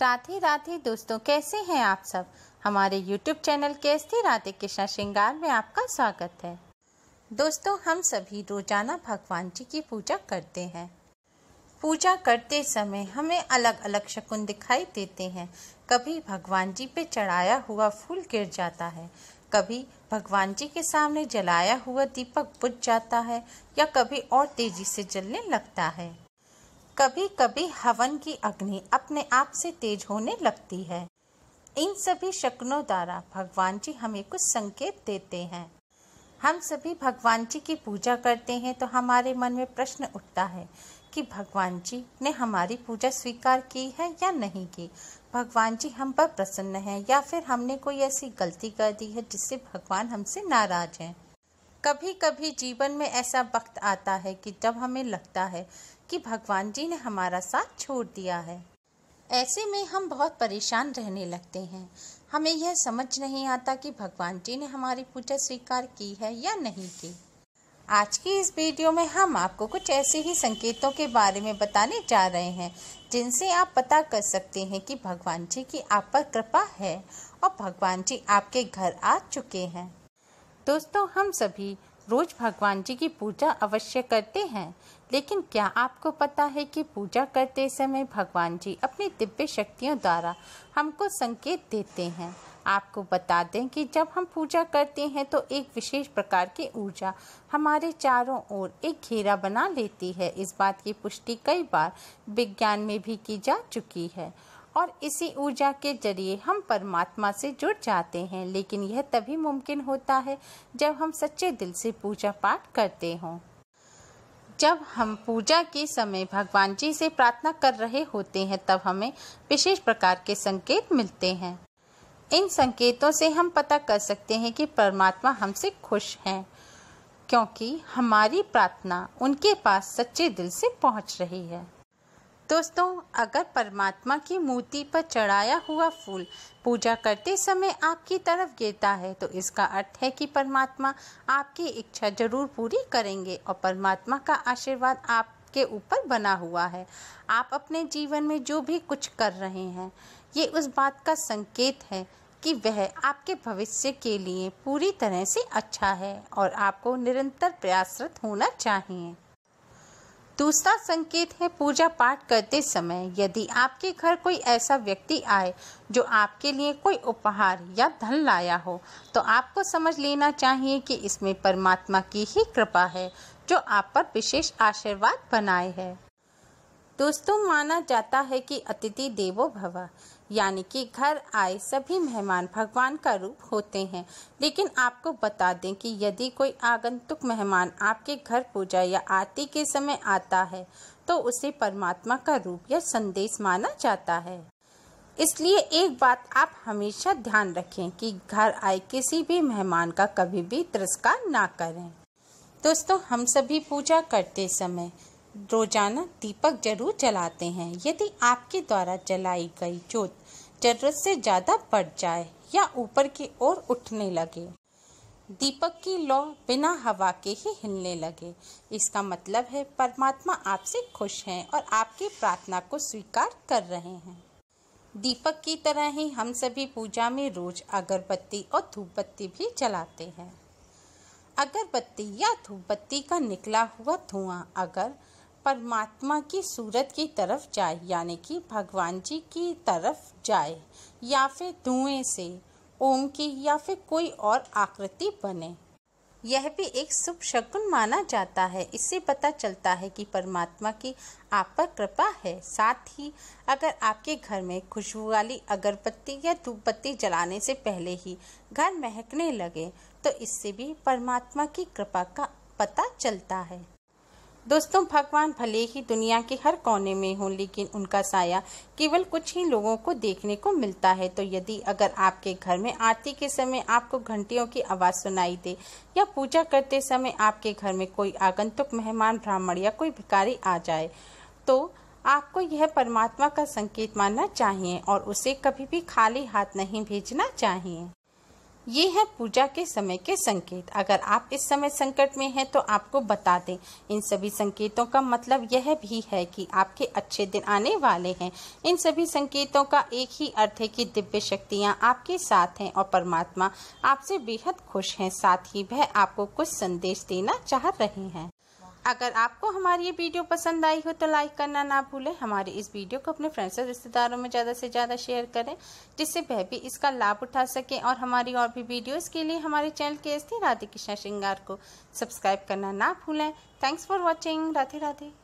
राधे राधे दोस्तों कैसे हैं आप सब हमारे YouTube चैनल कैसे राधे कृष्णा श्रृंगार में आपका स्वागत है दोस्तों हम सभी रोजाना भगवान जी की पूजा करते हैं पूजा करते समय हमें अलग अलग शकुन दिखाई देते हैं कभी भगवान जी पे चढ़ाया हुआ फूल गिर जाता है कभी भगवान जी के सामने जलाया हुआ दीपक बुझ जाता है या कभी और तेजी से जलने लगता है कभी कभी हवन की अग्नि अपने आप से तेज होने लगती है इन सभी शक्नों द्वारा भगवान जी हमें कुछ संकेत देते हैं हम सभी भगवान जी की पूजा करते हैं तो हमारे मन में प्रश्न उठता है कि भगवान जी ने हमारी पूजा स्वीकार की है या नहीं की भगवान जी हम पर प्रसन्न हैं या फिर हमने कोई ऐसी गलती कर दी है जिससे भगवान हमसे नाराज हैं कभी कभी जीवन में ऐसा वक्त आता है कि जब हमें लगता है कि भगवान जी ने हमारा साथ छोड़ दिया है ऐसे में हम बहुत परेशान रहने लगते हैं हमें यह समझ नहीं आता कि भगवान जी ने हमारी पूजा स्वीकार की है या नहीं की आज की इस वीडियो में हम आपको कुछ ऐसे ही संकेतों के बारे में बताने जा रहे हैं जिनसे आप पता कर सकते हैं कि भगवान जी की आप पर कृपा है और भगवान जी आपके घर आ चुके हैं दोस्तों हम सभी रोज भगवान जी की पूजा अवश्य करते हैं लेकिन क्या आपको पता है कि पूजा करते समय भगवान जी अपनी दिव्य शक्तियों द्वारा हमको संकेत देते हैं आपको बता दें कि जब हम पूजा करते हैं तो एक विशेष प्रकार की ऊर्जा हमारे चारों ओर एक घेरा बना लेती है इस बात की पुष्टि कई बार विज्ञान में भी की जा चुकी है और इसी ऊर्जा के जरिए हम परमात्मा से जुड़ जाते हैं लेकिन यह तभी मुमकिन होता है जब हम सच्चे दिल से पूजा पाठ करते हों जब हम पूजा के समय भगवान जी से प्रार्थना कर रहे होते हैं तब हमें विशेष प्रकार के संकेत मिलते हैं इन संकेतों से हम पता कर सकते हैं कि परमात्मा हमसे खुश हैं क्योंकि हमारी प्रार्थना उनके पास सच्चे दिल से पहुंच रही है दोस्तों अगर परमात्मा की मूर्ति पर चढ़ाया हुआ फूल पूजा करते समय आपकी तरफ गिरता है तो इसका अर्थ है कि परमात्मा आपकी इच्छा जरूर पूरी करेंगे और परमात्मा का आशीर्वाद आपके ऊपर बना हुआ है आप अपने जीवन में जो भी कुछ कर रहे हैं ये उस बात का संकेत है कि वह आपके भविष्य के लिए पूरी तरह से अच्छा है और आपको निरंतर प्रयासरत होना चाहिए दूसरा संकेत है पूजा पाठ करते समय यदि आपके घर कोई ऐसा व्यक्ति आए जो आपके लिए कोई उपहार या धन लाया हो तो आपको समझ लेना चाहिए कि इसमें परमात्मा की ही कृपा है जो आप पर विशेष आशीर्वाद बनाए है दोस्तों माना जाता है कि अतिथि देवो भवा यानी कि घर आए सभी मेहमान भगवान का रूप होते हैं लेकिन आपको बता दें कि यदि कोई आगंतुक मेहमान आपके घर पूजा या आरती के समय आता है तो उसे परमात्मा का रूप या संदेश माना जाता है इसलिए एक बात आप हमेशा ध्यान रखें कि घर आए किसी भी मेहमान का कभी भी तिरस्कार ना करें दोस्तों हम सभी पूजा करते समय रोजाना दीपक जरूर जलाते हैं यदि आपके द्वारा जलाई गई जोत जरूरत से ज़्यादा बढ़ जाए या ऊपर की ओर उठने लगे दीपक की लौ बिना हवा के ही हिलने लगे इसका मतलब है परमात्मा आपसे खुश हैं और आपकी प्रार्थना को स्वीकार कर रहे हैं दीपक की तरह ही हम सभी पूजा में रोज अगरबत्ती और धूपबत्ती भी जलाते हैं अगरबत्ती या धूपबत्ती का निकला हुआ धुआं अगर परमात्मा की सूरत की तरफ जाए यानी कि भगवान जी की तरफ जाए या फिर धुएं से ओम की या फिर कोई और आकृति बने यह भी एक शुभ शकुन माना जाता है इससे पता चलता है कि परमात्मा की आप पर कृपा है साथ ही अगर आपके घर में खुशबू वाली अगरबत्ती या धूपबत्ती जलाने से पहले ही घर महकने लगे तो इससे भी परमात्मा की कृपा का पता चलता है दोस्तों भगवान भले ही दुनिया के हर कोने में हों लेकिन उनका साया केवल कुछ ही लोगों को देखने को मिलता है तो यदि अगर आपके घर में आरती के समय आपको घंटियों की आवाज़ सुनाई दे या पूजा करते समय आपके घर में कोई आगंतुक मेहमान ब्राह्मण या कोई भिकारी आ जाए तो आपको यह परमात्मा का संकेत मानना चाहिए और उसे कभी भी खाली हाथ नहीं भेजना चाहिए ये है पूजा के समय के संकेत अगर आप इस समय संकट में हैं तो आपको बता दें इन सभी संकेतों का मतलब यह भी है कि आपके अच्छे दिन आने वाले हैं इन सभी संकेतों का एक ही अर्थ है कि दिव्य शक्तियां आपके साथ हैं और परमात्मा आपसे बेहद खुश हैं साथ ही वह आपको कुछ संदेश देना चाह रहे हैं अगर आपको हमारी ये वीडियो पसंद आई हो तो लाइक करना ना भूलें हमारे इस वीडियो को अपने फ्रेंड्स और रिश्तेदारों में ज़्यादा से ज़्यादा शेयर करें जिससे वह भी इसका लाभ उठा सकें और हमारी और भी वीडियोस के लिए हमारे चैनल के एस राधे कृष्णा श्रृंगार को सब्सक्राइब करना ना भूलें thanks for watching Radhe Radhe